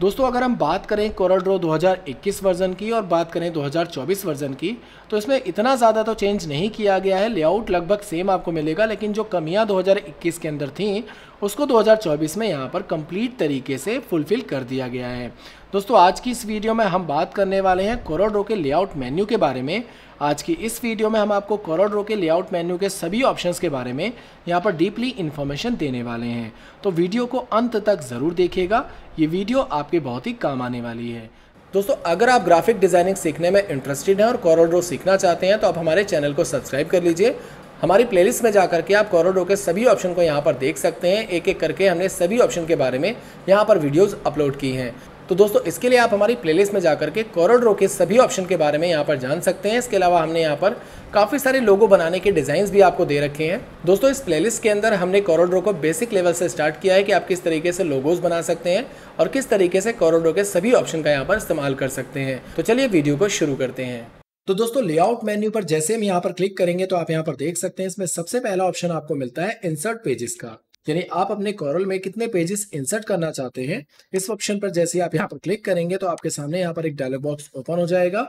दोस्तों अगर हम बात करें कोरल ड्रो 2021 वर्जन की और बात करें 2024 वर्जन की तो इसमें इतना ज़्यादा तो चेंज नहीं किया गया है लेआउट लगभग सेम आपको मिलेगा लेकिन जो कमियां 2021 के अंदर थी उसको 2024 में यहाँ पर कंप्लीट तरीके से फुलफिल कर दिया गया है दोस्तों आज की इस वीडियो में हम बात करने वाले हैं कोरोड्रो के लेआउट मेन्यू के बारे में आज की इस वीडियो में हम आपको कोरोड्रो के लेआउट मेन्यू के सभी ऑप्शंस के बारे में यहाँ पर डीपली इन्फॉर्मेशन देने वाले हैं तो वीडियो को अंत तक ज़रूर देखिएगा ये वीडियो आपके बहुत ही काम आने वाली है दोस्तों अगर आप ग्राफिक डिज़ाइनिंग सीखने में इंटरेस्टेड हैं और कोरोड्रो सीखना चाहते हैं तो आप हमारे चैनल को सब्सक्राइब कर लीजिए हमारी प्लेलिस्ट में जाकर के आप कॉरोडो के सभी ऑप्शन को यहाँ पर देख सकते हैं एक एक करके हमने सभी ऑप्शन के बारे में यहाँ पर वीडियोस अपलोड की हैं तो दोस्तों इसके लिए आप हमारी प्लेलिस्ट में जाकर के कॉरडरो के सभी ऑप्शन के बारे में यहाँ पर जान सकते हैं इसके अलावा हमने यहाँ पर काफ़ी सारे लोगो बनाने के डिज़ाइन भी आपको दे रखे हैं दोस्तों इस प्लेलिस्ट के अंदर हमने कॉरडरो को बेसिक लेवल से स्टार्ट किया है कि आप किस तरीके से लोगोज बना सकते हैं और किस तरीके से कॉरडरो के सभी ऑप्शन का यहाँ पर इस्तेमाल कर सकते हैं तो चलिए वीडियो को शुरू करते हैं तो दोस्तों लेआउट मेन्यू पर जैसे हम यहाँ पर क्लिक करेंगे तो आप यहाँ पर देख सकते हैं इसमें सबसे पहला ऑप्शन आपको मिलता है इंसर्ट पेजेस का यानी आप अपने कॉरल में कितने पेजेस इंसर्ट करना चाहते हैं इस ऑप्शन पर जैसे आप यहाँ पर क्लिक करेंगे तो आपके सामने यहाँ पर एक डायलॉग बॉक्स ओपन हो जाएगा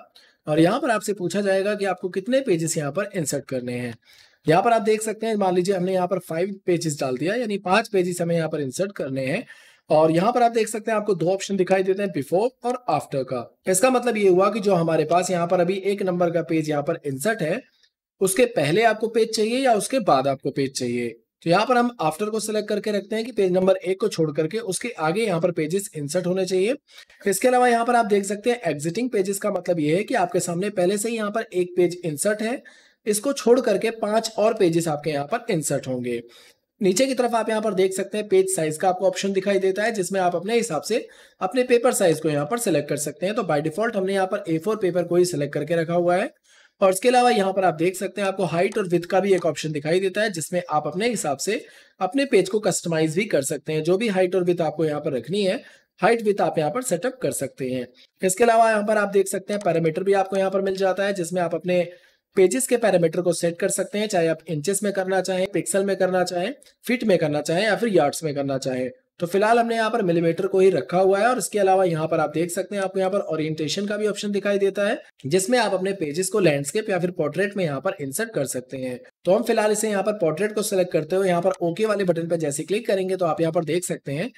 और यहाँ पर आपसे पूछा जाएगा कि आपको कितने पेजेस यहाँ पर इंसर्ट करने हैं यहाँ पर आप देख सकते हैं मान लीजिए हमने यहाँ पर फाइव पेजेस डाल दिया यानी पांच पेजेस हमें यहाँ पर इंसर्ट करने हैं और यहाँ पर आप देख सकते हैं आपको दो ऑप्शन दिखाई देते हैं बिफोर और आफ्टर का इसका मतलब ये हुआ कि जो हमारे पास यहाँ पर अभी एक नंबर का पेज यहाँ पर इंसर्ट है उसके पहले आपको पेज चाहिए या उसके बाद आपको पेज चाहिए तो यहाँ पर हम आफ्टर को सिलेक्ट करके रखते हैं कि पेज नंबर एक को छोड़ करके उसके आगे यहाँ पर पेजेस इंसर्ट होने चाहिए इसके अलावा यहाँ पर आप देख सकते हैं एग्जिटिंग पेजेस का मतलब ये है कि आपके सामने पहले से ही यहाँ पर एक पेज इंसर्ट है इसको छोड़ करके पांच और पेजेस आपके यहाँ पर इंसर्ट होंगे नीचे की तरफ आप यहाँ पर देख सकते हैं पेज साइज का आपको ऑप्शन दिखाई देता है जिसमें आप अपने हिसाब से अपने पेपर साइज को यहाँ पर सिलेक्ट कर सकते हैं तो बाय डिफॉल्ट हमने यहाँ पर ए पेपर को ही सिलेक्ट करके रखा हुआ है और इसके अलावा यहाँ पर आप देख सकते हैं आपको हाइट और विथ का भी एक ऑप्शन दिखाई देता है जिसमें आप अपने हिसाब से अपने पेज को कस्टमाइज भी कर सकते हैं जो भी हाइट और विथ आपको यहाँ पर रखनी है हाइट विथ आप यहाँ पर सेटअप कर सकते हैं इसके अलावा यहाँ पर आप देख सकते हैं पैरामीटर भी आपको यहाँ पर मिल जाता है जिसमें आप अपने पेजेस के पैरामीटर को सेट कर सकते हैं चाहे आप इंचेस में करना चाहें पिक्सल में करना चाहें फिट में करना चाहें या फिर यार्ड्स में करना चाहें तो फिलहाल हमने यहाँ पर मिलीमीटर को ही रखा हुआ है और इसके अलावा यहाँ पर आप देख सकते हैं आपको यहाँ पर ओरिएंटेशन का भी ऑप्शन दिखाई देता है जिसमें आप अपने पेजेस को लैंडस्केप या फिर पोर्ट्रेट में यहाँ पर इंसर्ट कर सकते हैं तो हम फिलहाल इसे यहाँ पर पोर्ट्रेट को सिलेक्ट करते हुए यहाँ पर ओके वाले बटन पर जैसे क्लिक करेंगे तो आप यहाँ पर देख सकते हैं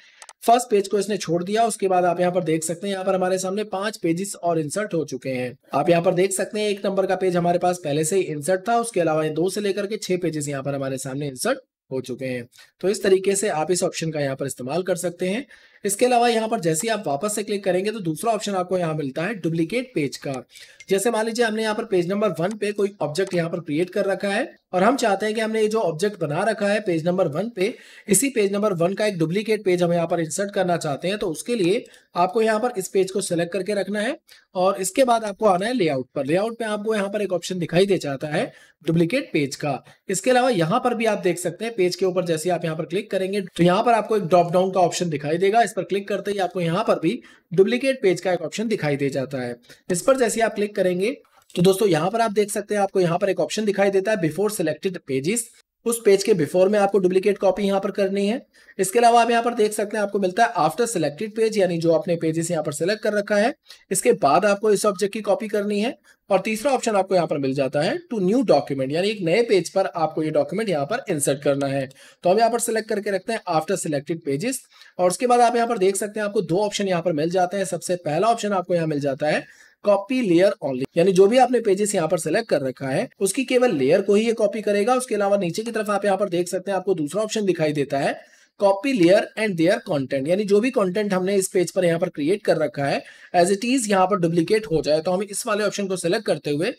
फर्स्ट पेज को इसने छोड़ दिया उसके बाद आप यहाँ पर देख सकते हैं यहाँ पर हमारे सामने पांच पेजेस और इंसर्ट हो चुके हैं आप यहाँ पर देख सकते हैं एक नंबर का पेज हमारे पास पहले से ही इंसर्ट था उसके अलावा दो से लेकर के छह पेजेस यहाँ पर हमारे सामने इंसर्ट हो चुके हैं तो इस तरीके से आप इस ऑप्शन का यहाँ पर इस्तेमाल कर सकते हैं इसके अलावा यहाँ पर जैसे आप वापस से क्लिक करेंगे तो दूसरा ऑप्शन आपको यहाँ मिलता है डुप्लीकेट पेज का जैसे मान लीजिए हमने यहाँ पर पेज नंबर वन पे कोई ऑब्जेक्ट यहाँ पर क्रिएट कर रखा है और हम चाहते हैं कि हमने ये जो ऑब्जेक्ट बना रखा है पेज नंबर वन पे इसी पेज नंबर वन का एक डुप्लीकेट पेज हम यहाँ पर इंसर्ट करना चाहते हैं तो उसके लिए आपको यहाँ पर इस पेज को सिलेक्ट करके रखना है और इसके बाद आपको आना है लेआउट पर लेआउट पे आपको यहाँ पर एक ऑप्शन दिखाई दे जाता है डुप्लीकेट पेज का इसके अलावा यहाँ पर भी आप देख सकते हैं पेज के ऊपर जैसे आप यहाँ पर क्लिक करेंगे तो यहाँ पर आपको एक ड्रॉप डाउन का ऑप्शन दिखाई देगा इस पर क्लिक करते ही आपको यहाँ पर भी डुप्लीकेट पेज का एक ऑप्शन दिखाई दे जाता है इस पर जैसे आप क्लिक करेंगे तो दोस्तों यहाँ पर आप देख सकते हैं आपको यहाँ पर एक ऑप्शन दिखाई देता है बिफोर सिलेक्टेड पेजेस उस पेज के बिफोर में आपको डुप्लीकेट कॉपी यहाँ पर करनी है इसके अलावा आप यहाँ पर देख सकते हैं आपको मिलता है आफ्टर सिलेक्टेड पेज यानी जो आपने पेजेस यहाँ पर सिलेक्ट कर रखा है इसके बाद आपको इस ऑब्जेक्ट की कॉपी करनी है और तीसरा ऑप्शन आपको यहाँ पर मिल जाता है टू न्यू डॉक्यूमेंट यानी एक नए पेज पर आपको ये डॉक्यूमेंट यहाँ पर इंसर्ट करना है तो हम यहाँ पर सिलेक्ट करके रखते हैं आफ्टर सिलेक्टेड पेजेस और उसके बाद आप यहाँ पर देख सकते हैं आपको दो ऑप्शन यहाँ पर मिल जाते हैं सबसे पहला ऑप्शन आपको यहाँ मिल जाता है कॉपी लेयर ऑनली यानी जो भी आपने पेजेस यहाँ पर सिलेक्ट कर रखा है उसकी केवल लेयर को ही ये कॉपी करेगा उसके अलावा नीचे की तरफ आप यहाँ पर देख सकते हैं आपको दूसरा ऑप्शन दिखाई देता है copy layer and their content यानी जो भी कंटेंट हमने इस पेज पर यहाँ पर क्रिएट कर रखा है एज इट इज यहाँ पर डुप्लीकेट हो जाए तो हम इस वाले ऑप्शन को सिलेक्ट करते हुए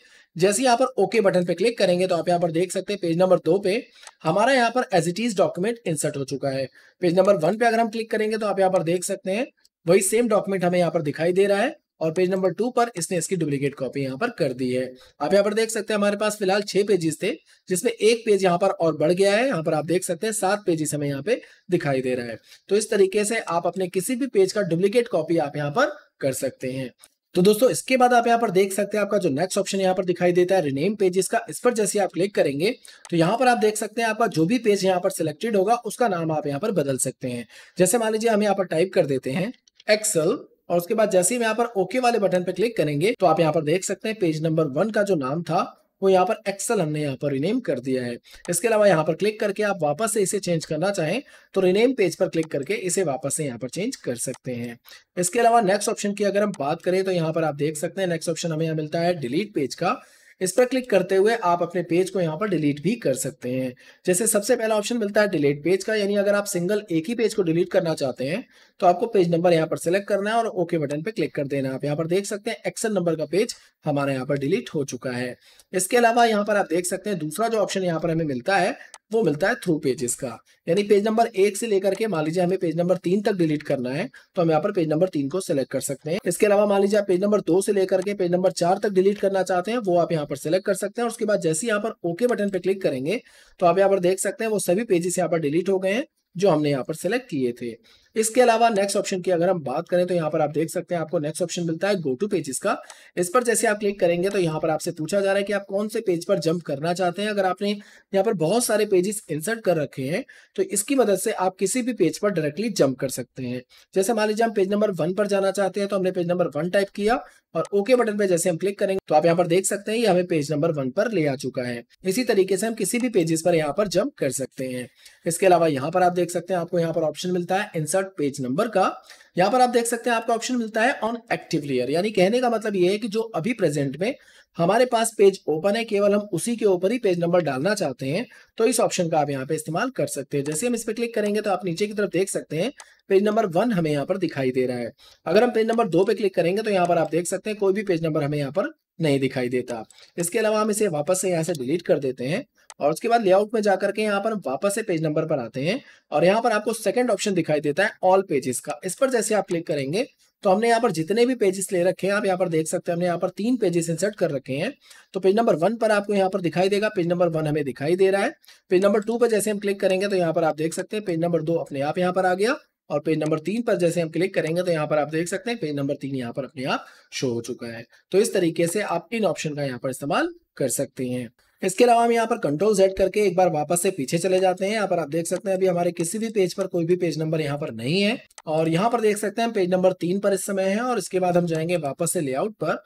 जैसे यहाँ पर ओके बटन पे क्लिक करेंगे तो आप यहाँ पर देख सकते हैं पेज नंबर दो पे हमारा यहाँ पर as it is document insert हो चुका है पेज नंबर वन पे अगर हम क्लिक करेंगे तो आप यहाँ पर देख सकते हैं वही सेम डॉक्यूमेंट हमें यहाँ पर दिखाई दे रहा है और पेज नंबर टू पर इसने इसकी डुप्लीकेट कॉपी यहाँ पर कर दी है आप यहाँ पर देख सकते हैं हमारे पास फिलहाल छह पेजेस थे जिसमें एक पेज यहाँ पर और बढ़ गया है यहाँ पर आप देख सकते हैं सात पेजेस हमें यहाँ पे दिखाई दे रहा है तो इस तरीके से आप अपने किसी भी पेज का डुप्लीकेट कॉपी आप यहाँ पर कर सकते हैं तो दोस्तों इसके बाद आप यहाँ पर देख सकते हैं आपका जो नेक्स्ट ऑप्शन यहाँ पर दिखाई देता है रिनेम पेजेस का इस पर जैसे आप क्लिक करेंगे तो यहाँ पर आप देख सकते हैं आपका जो भी पेज यहाँ पर सिलेक्टेड होगा उसका नाम आप यहाँ पर बदल सकते हैं जैसे मान लीजिए हम यहाँ पर टाइप कर देते हैं एक्सल और उसके बाद जैसे ही यहाँ पर ओके वाले बटन पे क्लिक करेंगे तो आप यहाँ पर देख सकते हैं पेज नंबर वन का जो नाम था वो यहाँ पर एक्सेल हमने यहाँ पर रिनेम कर दिया है इसके अलावा यहाँ पर क्लिक करके आप वापस से इसे चेंज करना चाहें तो रिनेम पेज पर क्लिक करके इसे वापस से यहाँ पर चेंज कर सकते हैं इसके अलावा नेक्स्ट ऑप्शन की अगर हम बात करें तो यहाँ पर आप देख सकते हैं नेक्स्ट ऑप्शन हमें यहाँ मिलता है डिलीट पेज का इस पर क्लिक करते हुए आप अपने पेज को यहाँ पर डिलीट भी कर सकते हैं जैसे सबसे पहला ऑप्शन मिलता है डिलीट पेज का यानी अगर आप सिंगल एक ही पेज को डिलीट करना चाहते हैं तो आपको पेज नंबर यहाँ पर सिलेक्ट करना है और ओके बटन पर क्लिक कर देना आप यहाँ पर देख सकते हैं एक्सल नंबर का पेज हमारे यहाँ पर डिलीट हो चुका है इसके अलावा यहाँ पर आप देख सकते हैं दूसरा जो ऑप्शन यहाँ पर हमें मिलता है वो मिलता है थ्रू पेजेस का यानी पेज नंबर एक से लेकर के मान लीजिए हमें पेज नंबर तीन तक डिलीट करना है तो हम यहाँ पर पेज नंबर तीन को सिलेक्ट कर सकते हैं इसके अलावा मान लीजिए आप पेज नंबर दो से लेकर के पेज नंबर चार तक डिलीट करना चाहते हैं वो आप यहाँ पर सिलेक्ट कर सकते हैं और उसके बाद जैसे यहाँ पर ओके बटन पर क्लिक करेंगे तो आप यहाँ पर देख सकते हैं वो सभी पेजेस यहाँ पर डिलीट हो गए हैं जो हमने यहाँ पर सिलेक्ट किए थे इसके अलावा नेक्स्ट ऑप्शन की अगर हम बात करें तो यहाँ पर आप देख सकते हैं आपको नेक्स्ट ऑप्शन मिलता है गो टू पेजेस का इस पर जैसे आप क्लिक करेंगे तो यहाँ पर आपसे पूछा जा रहा है कि आप कौन से पेज पर जंप करना चाहते हैं अगर आपने यहाँ पर बहुत सारे पेजेस इंसर्ट कर रखे हैं तो इसकी मदद से आप किसी भी पेज पर डायरेक्टली जंप कर सकते हैं जैसे मान लीजिए हम पेज नंबर वन पर जाना चाहते हैं तो हमने पेज नंबर वन टाइप किया और ओके बटन पर जैसे हम क्लिक करेंगे तो आप यहाँ पर देख सकते हैं ये हमें पेज नंबर वन पर ले आ चुका है इसी तरीके से हम किसी भी पेजेस पर यहाँ पर जंप कर सकते हैं इसके अलावा यहाँ पर आप देख सकते हैं आपको यहाँ पर ऑप्शन मिलता है इंसर्ट पेज नंबर का यहाँ पर आप देख सकते हैं आपका ऑप्शन मिलता है ऑन एक्टिव लेयर यानी कहने का मतलब ये है कि जो अभी प्रेजेंट में हमारे पास पेज ओपन है केवल हम उसी के ऊपर ही पेज नंबर डालना चाहते हैं तो इस ऑप्शन का आप यहाँ पे इस्तेमाल कर सकते हैं जैसे हम इस पर क्लिक करेंगे तो आप नीचे की तरफ देख सकते हैं पेज नंबर वन हमें यहाँ पर दिखाई दे रहा है अगर हम पेज नंबर दो पे क्लिक करेंगे तो यहाँ पर आप देख सकते हैं कोई भी पेज नंबर हमें यहाँ पर नहीं दिखाई देता इसके अलावा हम इसे वापस से यहाँ से डिलीट कर देते हैं और उसके बाद लेआउट में जाकर के यहाँ पर वापस से पेज नंबर पर आते हैं और यहाँ पर आपको सेकंड ऑप्शन दिखाई देता है ऑल पेजेस का इस पर जैसे आप क्लिक करेंगे तो हमने यहाँ पर जितने भी पेजेस ले रखे हैं आप यहाँ पर देख सकते हैं हमने यहाँ पर तीन पेजेस इंसर्ट कर रखे हैं तो पेज नंबर वन पर आपको यहाँ पर दिखाई देगा पेज नंबर वन हमें दिखाई दे रहा है पेज नंबर टू पर जैसे हम क्लिक करेंगे तो यहाँ पर आप देख सकते हैं पेज नंबर दो अपने आप यहाँ पर आ गया और पेज नंबर तीन पर जैसे हम क्लिक करेंगे तो यहाँ पर आप देख सकते हैं पेज नंबर तीन यहाँ पर अपने आप शो हो चुका है तो इस तरीके से आप इन ऑप्शन का यहाँ पर इस्तेमाल कर सकते हैं इसके अलावा हम यहाँ पर कंट्रोल सेट करके एक बार वापस से पीछे चले जाते हैं यहाँ पर आप देख सकते हैं अभी हमारे किसी भी पेज पर कोई भी पेज नंबर यहाँ पर नहीं है और यहाँ पर देख सकते हैं पेज नंबर तीन पर इस समय है और इसके बाद हम जाएंगे वापस से लेआउट पर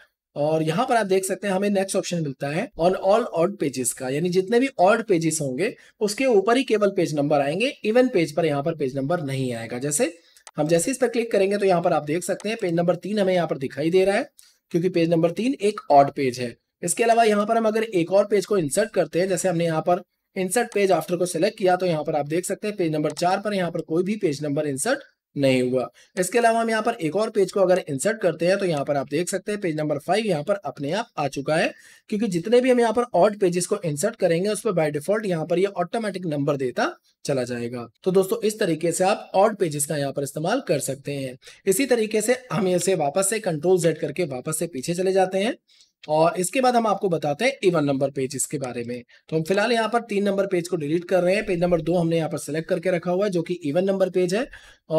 और यहाँ पर आप देख सकते हैं हमें नेक्स्ट ऑप्शन मिलता है ऑन ऑल ऑर्ड पेजेस का यानी जितने भी ऑर्ड पेजेस होंगे उसके ऊपर ही केवल पेज नंबर आएंगे इवन पेज पर यहाँ पर पेज नंबर नहीं आएगा जैसे हम जैसे इस पर क्लिक करेंगे तो यहाँ पर आप देख सकते हैं पेज नंबर तीन हमें यहाँ पर दिखाई दे रहा है क्योंकि पेज नंबर तीन एक ऑड पेज है इसके अलावा यहाँ पर हम अगर एक और पेज को इंसर्ट करते हैं जैसे हमने यहाँ पर इंसर्ट पेज आफ्टर को सिलेक्ट किया तो यहाँ पर आप देख सकते हैं पेज नंबर चार पर यहाँ पर कोई भी पेज नंबर इंसर्ट नहीं हुआ इसके अलावा हम यहाँ पर एक और पेज को अगर इंसर्ट करते हैं तो यहाँ पर आप देख सकते हैं पेज नंबर फाइव यहाँ पर अपने आप आ चुका है क्योंकि जितने भी हम यहाँ पर ऑड पेजेस को इंसर्ट करेंगे उस पर बाय डिफॉल्ट यहाँ पर ये यह ऑटोमेटिक नंबर देता चला जाएगा तो दोस्तों इस तरीके से आप ऑड पेजेस का यहाँ पर इस्तेमाल कर सकते हैं इसी तरीके से हम इसे वापस से कंट्रोल जेड करके वापस से पीछे चले जाते हैं और इसके बाद हम आपको बताते हैं इवन नंबर पेज इसके बारे में तो हम फिलहाल यहाँ पर तीन नंबर पेज को डिलीट कर रहे हैं पेज नंबर दो हमने यहाँ पर सेलेक्ट करके रखा हुआ है जो कि इवन नंबर पेज है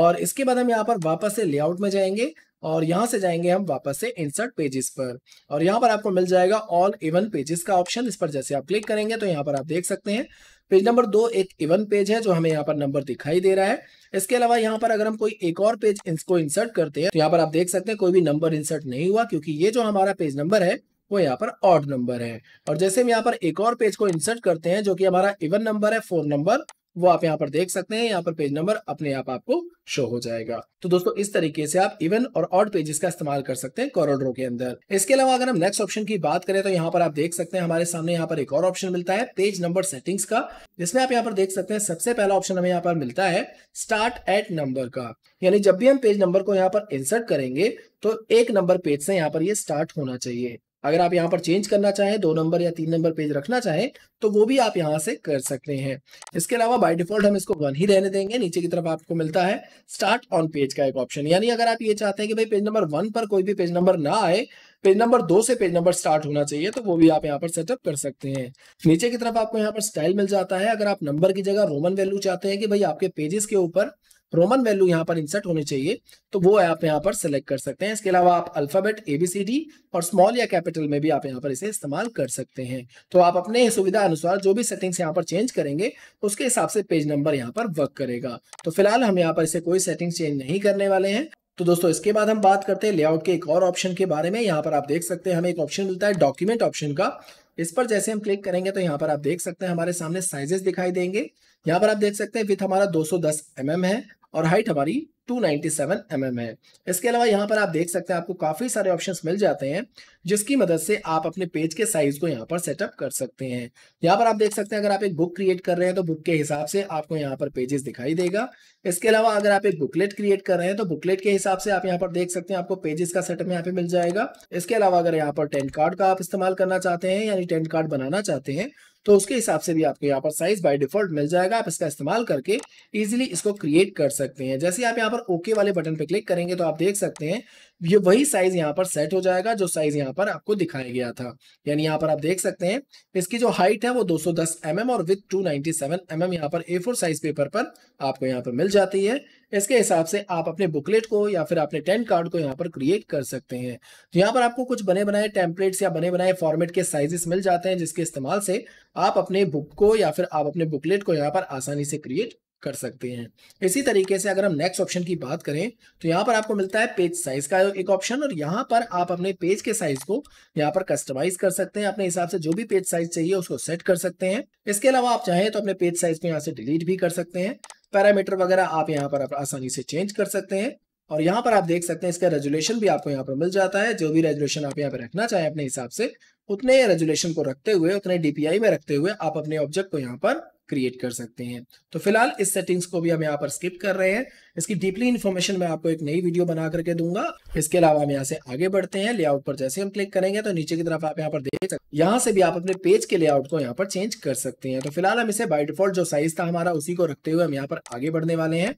और इसके बाद हम यहाँ पर वापस से लेआउट में जाएंगे और यहाँ से जाएंगे हम वापस से इंसर्ट पेजेस पर और यहाँ पर आपको मिल जाएगा ऑल इवन पेजेस का ऑप्शन इस पर जैसे आप क्लिक करेंगे तो यहाँ पर आप देख सकते हैं पेज नंबर दो एक इवन पेज है जो हमें यहाँ पर नंबर दिखाई दे रहा है इसके अलावा यहाँ पर अगर हम कोई एक और पेज इसको इंसर्ट करते हैं तो यहाँ पर आप देख सकते हैं कोई भी नंबर इंसर्ट नहीं हुआ क्योंकि ये जो हमारा पेज नंबर है वो यहाँ पर ऑड नंबर है और जैसे हम यहाँ पर एक और पेज को इंसर्ट करते हैं जो कि हमारा इवन नंबर है फोन नंबर वो आप यहाँ पर देख सकते हैं यहाँ पर पेज नंबर अपने आप आपको शो हो जाएगा तो दोस्तों इस तरीके से आप इवन और ऑड पेजेस का इस्तेमाल कर सकते हैं कॉरिडोर के अंदर इसके अलावा अगर हम नेक्स्ट ऑप्शन की बात करें तो यहाँ पर आप देख सकते हैं हमारे सामने यहाँ पर एक और ऑप्शन मिलता है पेज नंबर सेटिंग्स का जिसमें आप यहाँ पर देख सकते हैं सबसे पहला ऑप्शन हमें यहाँ पर मिलता है स्टार्ट एट नंबर का यानी जब भी हम पेज नंबर को यहाँ पर इंसर्ट करेंगे तो एक नंबर पेज से यहाँ पर ये स्टार्ट होना चाहिए अगर आप यहाँ पर चेंज करना चाहें दो नंबर या तीन नंबर पेज रखना चाहें तो वो भी आप यहाँ से कर सकते हैं इसके अलावा बाय डिफॉल्ट हम इसको वन ही रहने देंगे नीचे की तरफ आपको मिलता है स्टार्ट ऑन पेज का एक ऑप्शन यानी अगर आप ये चाहते हैं कि भाई पेज नंबर वन पर कोई भी पेज नंबर ना आए पेज नंबर दो से पेज नंबर स्टार्ट होना चाहिए तो वो भी आप यहाँ पर सेटअप कर सकते हैं नीचे की तरफ आपको यहाँ पर स्टाइल मिल जाता है अगर आप नंबर की जगह रोमन वैल्यू चाहते हैं कि भाई आपके पेजेस के ऊपर रोमन वैल्यू यहाँ पर इंसर्ट होने चाहिए तो वो आप यहाँ पर सेलेक्ट कर सकते हैं इसके अलावा आप alphabet A B C D और स्मॉल या कैपिटल में भी आप यहाँ पर इसे इस्तेमाल कर सकते हैं तो आप अपने सुविधा अनुसार जो भी सेटिंग्स यहाँ पर चेंज करेंगे उसके हिसाब से पेज नंबर यहाँ पर वर्क करेगा तो फिलहाल हम यहाँ पर इसे कोई सेटिंग चेंज नहीं करने वाले हैं तो दोस्तों इसके बाद हम बात करते हैं लेआउट के एक और ऑप्शन के बारे में यहाँ पर आप देख सकते हैं हमें एक ऑप्शन मिलता है डॉक्यूमेंट ऑप्शन का इस पर जैसे हम क्लिक करेंगे तो यहाँ पर आप देख सकते हैं हमारे सामने साइजेस दिखाई देंगे यहाँ पर आप देख सकते हैं विथ हमारा 210 सौ mm है और हाइट हमारी 297 mm है इसके अलावा यहाँ पर आप देख सकते हैं आपको काफ़ी सारे ऑप्शन मिल जाते हैं जिसकी मदद से आप अपने पेज के साइज को यहाँ पर सेटअप कर सकते हैं यहाँ पर आप देख सकते हैं अगर आप एक बुक क्रिएट कर रहे हैं तो बुक के हिसाब से आपको यहाँ पर पेजेस दिखाई देगा इसके अलावा अगर आप एक बुकलेट क्रिएट कर रहे हैं तो बुकलेट के हिसाब से आप यहाँ पर देख सकते हैं आपको पेजेस का सेटअप यहाँ पे मिल जाएगा इसके अलावा अगर यहाँ पर टेंट कार्ड का आप इस्तेमाल करना चाहते हैं यानी टेंट कार्ड बनाना चाहते हैं तो उसके हिसाब से भी आपको यहाँ पर साइज बाय डिफॉल्ट मिल जाएगा आप इसका इस्तेमाल करके इजिली इसको क्रिएट कर सकते हैं जैसे आप यहाँ पर ओके वाले बटन पर क्लिक करेंगे तो आप देख सकते हैं ये वही साइज यहाँ पर सेट हो जाएगा जो साइज यहाँ पर आपको दिखाया गया था यानी यहाँ पर आप देख सकते हैं इसकी जो हाइट है वो 210 सौ mm और विथ 297 नाइनटी mm यहाँ पर ए साइज पेपर पर आपको यहाँ पर मिल जाती है इसके हिसाब से आप अपने बुकलेट को या फिर अपने टेंट कार्ड को यहाँ पर क्रिएट कर सकते हैं तो यहाँ पर आपको कुछ बने बनाए टेम्पलेट्स या बने बनाए फॉर्मेट के साइजेस मिल जाते हैं जिसके इस्तेमाल से आप अपने बुक को या फिर आप अपने बुकलेट को यहाँ पर आसानी से क्रिएट कर सकते हैं इसी तरीके से अगर हम नेक्स्ट ऑप्शन की बात करें तो यहाँ पर आपको मिलता है पेज साइज का एक ऑप्शन और यहाँ पर आप अपने पेज के साइज को यहाँ पर कस्टमाइज कर सकते हैं अपने हिसाब से जो भी पेज साइज चाहिए उसको सेट कर सकते हैं इसके अलावा आप चाहें तो अपने पेज साइज को यहाँ से डिलीट भी कर सकते हैं पैरामीटर वगैरह आप यहाँ पर आसानी से चेंज कर सकते हैं और यहाँ पर आप देख सकते हैं इसका रेजुलेशन भी आपको यहाँ पर मिल जाता है जो भी रेजुलेशन आप यहाँ पर रखना चाहें अपने हिसाब से उतने रेजुलेशन को रखते हुए उतने डीपीआई में रखते हुए आप अपने ऑब्जेक्ट को यहाँ पर क्रिएट कर सकते हैं तो फिलहाल इस सेटिंग्स को भी हम यहाँ पर स्किप कर रहे हैं इसकी डीपली इन्फॉर्मेशन मैं आपको एक नई वीडियो बना करके दूंगा इसके अलावा हम यहाँ से आगे बढ़ते हैं लेआउट पर जैसे हम क्लिक करेंगे तो नीचे की तरफ आप यहाँ पर देख सकते यहाँ से भी आप अपने पेज के लेआउट को यहाँ पर चेंज कर सकते हैं तो फिलहाल हम इसे बाई डिफॉल्ट जो साइज था हमारा उसी को रखते हुए हम यहाँ पर आगे बढ़ने वाले हैं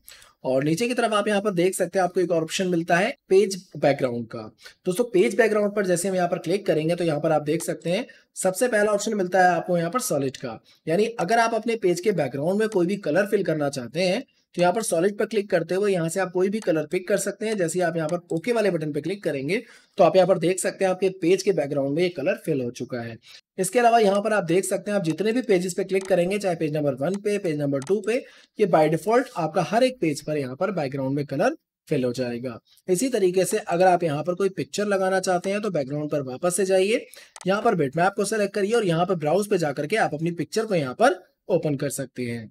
और नीचे की तरफ आप यहाँ पर देख सकते हैं आपको एक ऑप्शन मिलता है पेज बैकग्राउंड का दोस्तों पेज बैकग्राउंड पर जैसे हम यहाँ पर क्लिक करेंगे तो यहाँ पर आप देख सकते हैं सबसे पहला ऑप्शन मिलता है आपको यहाँ पर सॉलिड का यानी अगर आप अपने पेज के बैकग्राउंड में कोई भी कलर फिल करना चाहते हैं तो यहाँ पर सॉलिड पर क्लिक करते हुए यहाँ से आप कोई भी कलर पिक कर सकते हैं जैसे आप यहाँ पर ओके वाले बटन पर क्लिक करेंगे तो आप यहाँ पर देख सकते हैं आपके पेज के बैकग्राउंड में ये कलर फिल हो चुका है इसके अलावा यहाँ पर आप देख सकते हैं आप जितने भी पेजेस पे क्लिक करेंगे चाहे पेज नंबर वन पे पेज नंबर टू पे ये बाय डिफॉल्ट आपका हर एक पेज पर यहाँ पर बैकग्राउंड में कलर फिल हो जाएगा इसी तरीके से अगर आप यहाँ पर कोई पिक्चर लगाना चाहते हैं तो बैकग्राउंड पर वापस से जाइए यहाँ पर बेटमैप को सेलेक्ट करिए और यहाँ पर ब्राउज पे जाकर के आप अपनी पिक्चर को यहाँ पर ओपन कर सकते हैं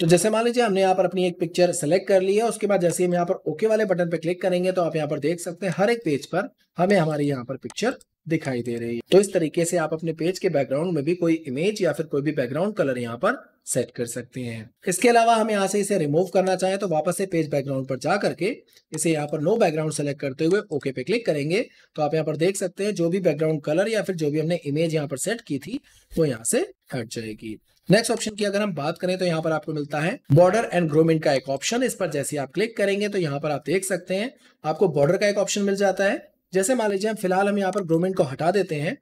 तो जैसे मान लीजिए हमने यहाँ पर अपनी एक पिक्चर सेलेक्ट कर ली है उसके बाद जैसे हम यहाँ पर ओके वाले बटन पर क्लिक करेंगे तो आप यहाँ पर देख सकते हैं हर एक पेज पर हमें हमारी यहाँ पर पिक्चर दिखाई दे रही है तो इस तरीके से आप अपने पेज के बैकग्राउंड में भी कोई इमेज या फिर कोई भी बैकग्राउंड कलर यहाँ पर सेट कर सकते हैं इसके अलावा हम यहाँ से इसे रिमूव करना चाहें तो वापस से पेज बैकग्राउंड पर जा करके इसे यहाँ पर नो बैकग्राउंड सेलेक्ट करते हुए ओके पे क्लिक करेंगे तो आप यहाँ पर देख सकते हैं जो भी बैकग्राउंड कलर या फिर जो भी हमने इमेज यहाँ पर सेट की थी वो यहाँ से हट जाएगी नेक्स्ट ऑप्शन की अगर हम बात करें तो यहाँ पर आपको मिलता है बॉर्डर एंड ग्रोमेंट का एक ऑप्शन इस पर जैसे आप क्लिक करेंगे तो यहाँ पर आप देख सकते हैं आपको बॉर्डर का एक ऑप्शन मिल जाता है जैसे मान लीजिए हम फिलहाल हम यहाँ पर ग्रोमेंट को हटा देते हैं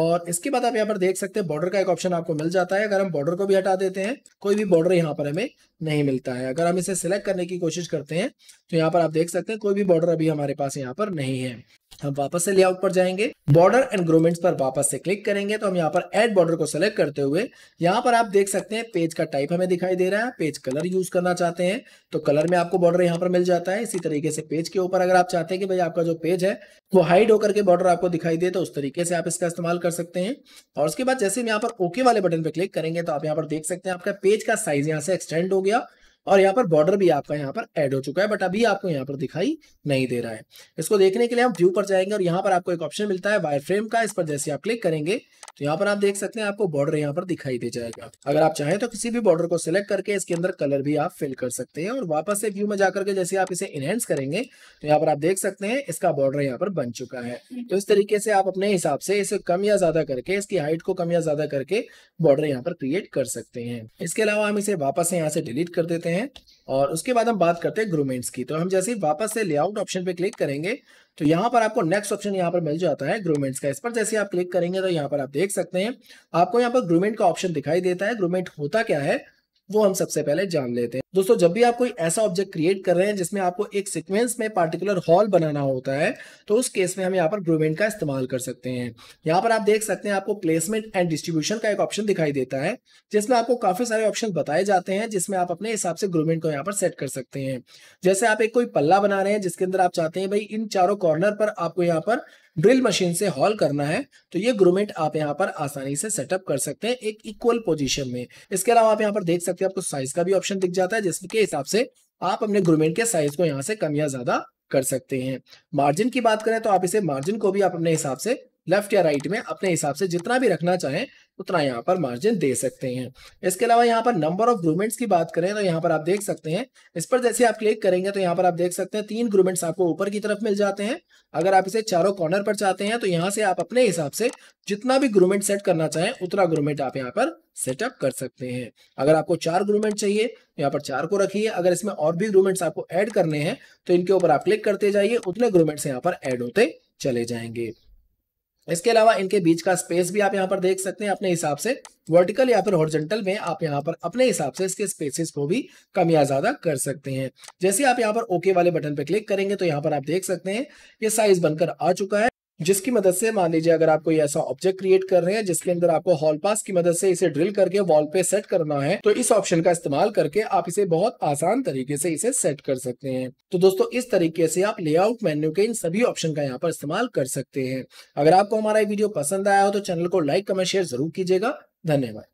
और इसके बाद आप यहाँ पर देख सकते हैं बॉर्डर का एक ऑप्शन आपको मिल जाता है अगर हम बॉर्डर को भी हटा देते हैं कोई भी बॉर्डर यहाँ पर हमें नहीं मिलता है अगर हम इसे सिलेक्ट करने की कोशिश करते हैं तो यहाँ पर आप देख सकते हैं कोई भी बॉर्डर अभी हमारे पास यहाँ पर नहीं है हम वापस से लेआउट पर जाएंगे बॉर्डर एंड ग्रोमेंट्स पर वापस से क्लिक करेंगे तो हम यहाँ पर एड बॉर्डर को सिलेक्ट करते हुए यहाँ पर आप देख सकते हैं पेज का टाइप हमें दिखाई दे रहा है पेज कलर यूज करना चाहते हैं तो कलर में आपको बॉर्डर यहाँ पर मिल जाता है इसी तरीके से पेज के ऊपर अगर आप चाहते हैं कि भाई आपका जो पेज है वो हाइड होकर के बॉर्डर आपको दिखाई दे तो उस तरीके से आप इसका इस्तेमाल कर सकते हैं और उसके बाद जैसे हम यहाँ पर ओके वाले बटन पर क्लिक करेंगे तो आप यहाँ पर देख सकते हैं आपका पेज का साइज यहाँ से एक्सटेंड हो गया और यहाँ पर बॉर्डर भी आपका यहाँ पर ऐड हो चुका है बट अभी आपको यहाँ पर दिखाई नहीं दे रहा है इसको देखने के लिए हम व्यू पर जाएंगे और यहाँ पर आपको एक ऑप्शन मिलता है वायर फ्रेम का इस पर जैसे आप क्लिक करेंगे तो यहाँ पर आप देख सकते हैं आपको बॉर्डर यहाँ पर दिखाई दे जाएगा अगर आप चाहें तो किसी भी बॉर्डर को सिलेक्ट करके इसके अंदर कलर भी आप फिल कर सकते हैं और वापस से व्यू में जाकर के जैसे आप इसे इनहेंस करेंगे तो यहाँ पर आप देख सकते हैं इसका बॉर्डर यहाँ पर बन चुका है तो इस तरीके से आप अपने हिसाब से इसे कम या ज्यादा करके इसकी हाइट को कम या ज्यादा करके बॉर्डर यहाँ पर क्रिएट कर सकते हैं इसके अलावा हम इसे वापस यहाँ से डिलीट कर देते हैं हैं और उसके बाद हम बात करते हैं ग्रूमेंट्स की तो हम जैसे ही वापस से लेआउट ऑप्शन पे क्लिक करेंगे तो यहाँ पर आपको नेक्स्ट ऑप्शन यहाँ पर मिल जाता है ग्रूमेंट्स का इस पर जैसे आप क्लिक करेंगे तो यहाँ पर आप देख सकते हैं आपको यहाँ पर ग्रूमेंट का ऑप्शन दिखाई देता है ग्रूमेंट होता क्या है वो हम सबसे पहले जान लेते हैं दोस्तों जब भी आप कोई ऐसा ऑब्जेक्ट क्रिएट कर रहे हैं जिसमें आपको एक सीक्वेंस में पार्टिकुलर हॉल बनाना होता है तो उस केस में हम यहाँ पर ग्रूमेंट का इस्तेमाल कर सकते हैं यहाँ पर आप देख सकते हैं आपको प्लेसमेंट एंड डिस्ट्रीब्यूशन का एक ऑप्शन दिखाई देता है जिसमें आपको काफी सारे ऑप्शन बताए जाते हैं जिसमें आप अपने हिसाब से ग्रूमेंट को यहाँ पर सेट कर सकते हैं जैसे आप एक कोई पल्ला बना रहे हैं जिसके अंदर आप चाहते हैं भाई इन चारों कॉर्नर पर आपको यहाँ पर ड्रिल मशीन से हॉल करना है तो ये ग्रूमेंट आप यहाँ पर आसानी से सेटअप कर सकते हैं एक इक्वल पोजीशन में इसके अलावा आप यहाँ पर देख सकते हैं आपको साइज का भी ऑप्शन दिख जाता है जिसके हिसाब से आप अपने ग्रूमेट के साइज को यहाँ से कम या ज्यादा कर सकते हैं मार्जिन की बात करें तो आप इसे मार्जिन को भी आप अपने हिसाब से लेफ्ट या राइट में अपने हिसाब से जितना भी रखना चाहें उतना यहाँ पर मार्जिन दे सकते हैं इसके अलावा यहाँ पर नंबर ऑफ ग्रूमेंट्स की बात करें तो यहाँ पर आप देख सकते हैं इस पर जैसे आप क्लिक करेंगे तो यहाँ पर आप देख सकते हैं तीन ग्रूमेंट्स आपको ऊपर की तरफ मिल जाते हैं अगर आप इसे चारों कॉर्नर पर चाहते हैं तो यहाँ से आप अपने हिसाब से जितना भी ग्रूमेंट सेट करना चाहें उतना ग्रूमेंट आप यहाँ पर सेटअप कर सकते हैं अगर आपको चार ग्रूमेंट चाहिए तो यहाँ पर चार को रखिए अगर इसमें और भी ग्रूमेंट्स आपको एड करने हैं तो इनके ऊपर आप क्लिक करते जाइए उतने ग्रूमेंट्स यहाँ पर एड होते चले जाएंगे इसके अलावा इनके बीच का स्पेस भी आप यहाँ पर देख सकते हैं अपने हिसाब से वर्टिकल या फिर हॉर्जेंटल में आप यहाँ पर अपने हिसाब से इसके स्पेसेस को भी कम या ज्यादा कर सकते हैं जैसे आप यहाँ पर ओके वाले बटन पर क्लिक करेंगे तो यहाँ पर आप देख सकते हैं ये साइज बनकर आ चुका है जिसकी मदद से मान लीजिए अगर आप कोई ऐसा ऑब्जेक्ट क्रिएट कर रहे हैं जिसके अंदर आपको हॉल पास की मदद से इसे ड्रिल करके वॉल पे सेट करना है तो इस ऑप्शन का इस्तेमाल करके आप इसे बहुत आसान तरीके से इसे सेट कर सकते हैं तो दोस्तों इस तरीके से आप लेआउट मेन्यू के इन सभी ऑप्शन का यहाँ पर इस्तेमाल कर सकते हैं अगर आपको हमारा वीडियो पसंद आया हो तो चैनल को लाइक कमेंट शेयर जरूर कीजिएगा धन्यवाद